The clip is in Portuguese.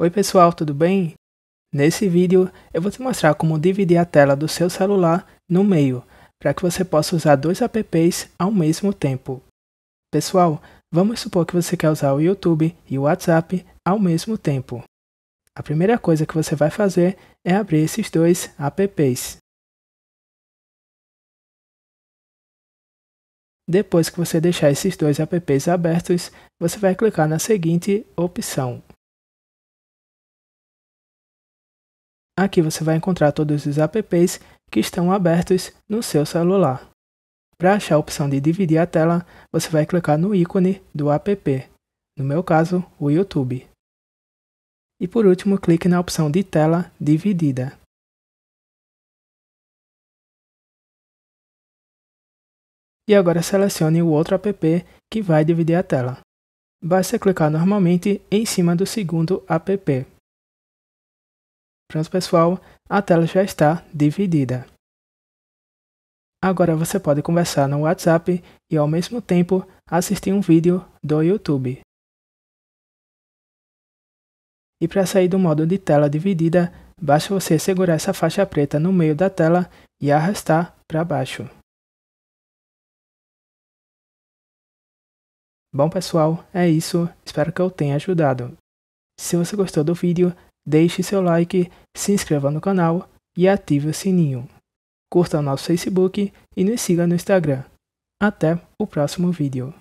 Oi pessoal, tudo bem? Nesse vídeo eu vou te mostrar como dividir a tela do seu celular no meio, para que você possa usar dois apps ao mesmo tempo. Pessoal, vamos supor que você quer usar o YouTube e o WhatsApp ao mesmo tempo. A primeira coisa que você vai fazer é abrir esses dois apps. Depois que você deixar esses dois apps abertos, você vai clicar na seguinte opção, Aqui você vai encontrar todos os apps que estão abertos no seu celular. Para achar a opção de dividir a tela, você vai clicar no ícone do app, no meu caso, o YouTube. E por último, clique na opção de tela dividida. E agora selecione o outro app que vai dividir a tela. Basta clicar normalmente em cima do segundo app. Pronto, pessoal, a tela já está dividida. Agora você pode conversar no WhatsApp e ao mesmo tempo assistir um vídeo do YouTube. E para sair do modo de tela dividida, basta você segurar essa faixa preta no meio da tela e arrastar para baixo. Bom pessoal, é isso, espero que eu tenha ajudado. Se você gostou do vídeo, deixe seu like, se inscreva no canal e ative o sininho. Curta o nosso Facebook e nos siga no Instagram. Até o próximo vídeo.